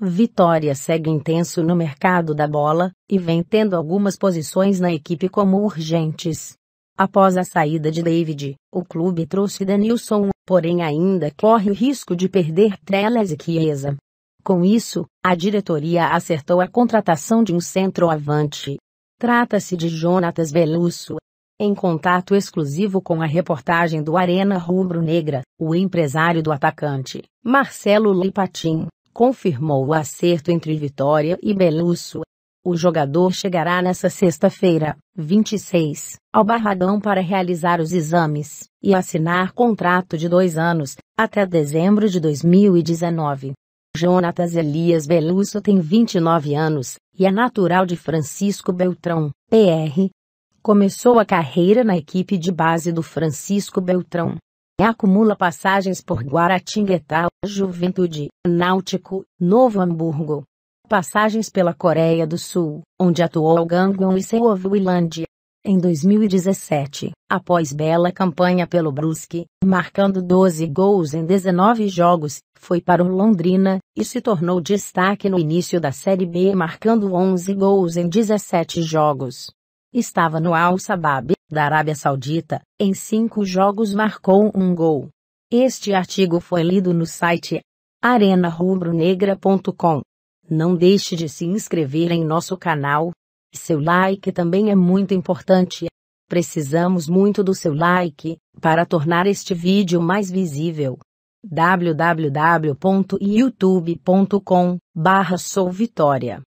Vitória segue intenso no mercado da bola e vem tendo algumas posições na equipe como urgentes. Após a saída de David, o clube trouxe Danilson, porém ainda corre o risco de perder Trelles e Chiesa. Com isso, a diretoria acertou a contratação de um centroavante. Trata-se de Jonatas Velusso. Em contato exclusivo com a reportagem do Arena Rubro Negra, o empresário do atacante, Marcelo Lipatin, confirmou o acerto entre Vitória e Belusso. O jogador chegará nesta sexta-feira, 26, ao Barradão para realizar os exames e assinar contrato de dois anos, até dezembro de 2019. Jonatas Elias Belusso tem 29 anos e é natural de Francisco Beltrão, PR. Começou a carreira na equipe de base do Francisco Beltrão, acumula passagens por Guaratinguetá, Juventude, Náutico, Novo Hamburgo. Passagens pela Coreia do Sul, onde atuou Gangwon e Seoul Willand. Em 2017, após bela campanha pelo Brusque, marcando 12 gols em 19 jogos, foi para o Londrina e se tornou destaque no início da Série B, marcando 11 gols em 17 jogos. Estava no Al-Sabab, da Arábia Saudita, em cinco jogos marcou um gol. Este artigo foi lido no site arenarubronegra.com. Não deixe de se inscrever em nosso canal. Seu like também é muito importante. Precisamos muito do seu like para tornar este vídeo mais visível. wwwyoutubecom Vitória